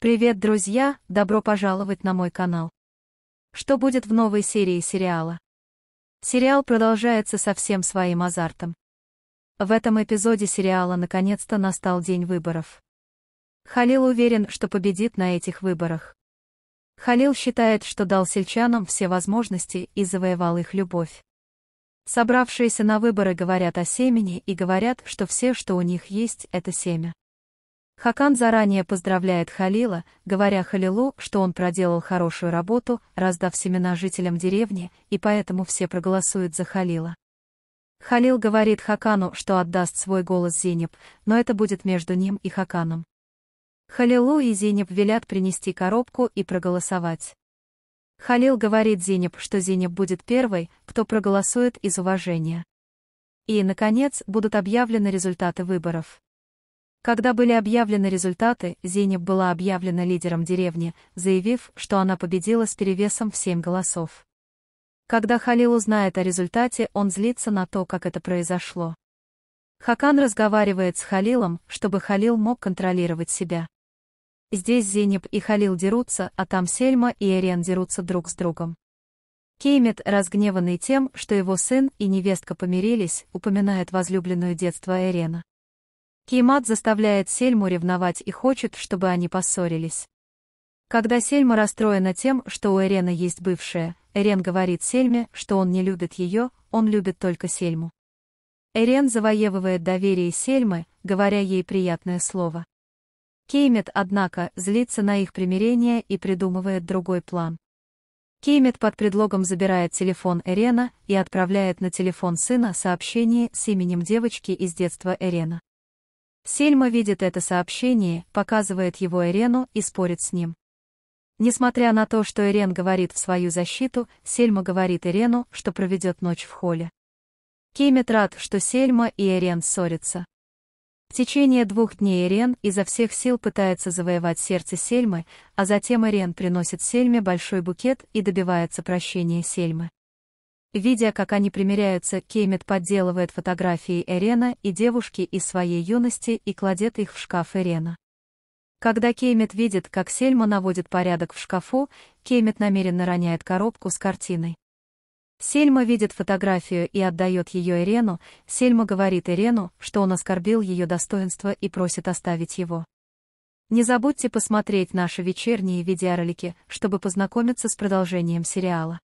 Привет, друзья! Добро пожаловать на мой канал. Что будет в новой серии сериала? Сериал продолжается со всем своим азартом. В этом эпизоде сериала наконец-то настал день выборов. Халил уверен, что победит на этих выборах. Халил считает, что дал сельчанам все возможности и завоевал их любовь. Собравшиеся на выборы говорят о семени и говорят, что все, что у них есть, это семя. Хакан заранее поздравляет Халила, говоря Халилу, что он проделал хорошую работу, раздав семена жителям деревни, и поэтому все проголосуют за Халила. Халил говорит Хакану, что отдаст свой голос Зенеб, но это будет между ним и Хаканом. Халилу и Зенеб велят принести коробку и проголосовать. Халил говорит Зенеб, что Зенеб будет первой, кто проголосует из уважения. И, наконец, будут объявлены результаты выборов. Когда были объявлены результаты, Зенев была объявлена лидером деревни, заявив, что она победила с перевесом в 7 голосов. Когда Халил узнает о результате, он злится на то, как это произошло. Хакан разговаривает с Халилом, чтобы Халил мог контролировать себя. Здесь Зенеб и Халил дерутся, а там Сельма и Эриан дерутся друг с другом. Кеймет, разгневанный тем, что его сын и невестка помирились, упоминает возлюбленную детства Эрена. Кеймат заставляет Сельму ревновать и хочет, чтобы они поссорились. Когда Сельма расстроена тем, что у Эрена есть бывшая, Эрен говорит Сельме, что он не любит ее, он любит только Сельму. Эрен завоевывает доверие Сельмы, говоря ей приятное слово. Кеймет, однако, злится на их примирение и придумывает другой план. Кеймет под предлогом забирает телефон Эрена и отправляет на телефон сына сообщение с именем девочки из детства Эрена. Сельма видит это сообщение, показывает его Эрену и спорит с ним. Несмотря на то, что Эрен говорит в свою защиту, Сельма говорит Эрену, что проведет ночь в холле. Кеймит рад, что Сельма и Эрен ссорятся. В течение двух дней Эрен изо всех сил пытается завоевать сердце Сельмы, а затем Эрен приносит Сельме большой букет и добивается прощения Сельмы. Видя, как они примиряются, Кеймет подделывает фотографии Эрена и девушки из своей юности и кладет их в шкаф Эрена. Когда Кеймет видит, как Сельма наводит порядок в шкафу, Кеймет намеренно роняет коробку с картиной. Сельма видит фотографию и отдает ее Ирену, Сельма говорит Ирену, что он оскорбил ее достоинство и просит оставить его. Не забудьте посмотреть наши вечерние видеоролики, чтобы познакомиться с продолжением сериала.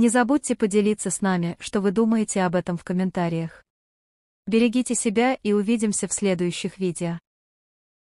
Не забудьте поделиться с нами, что вы думаете об этом в комментариях. Берегите себя и увидимся в следующих видео.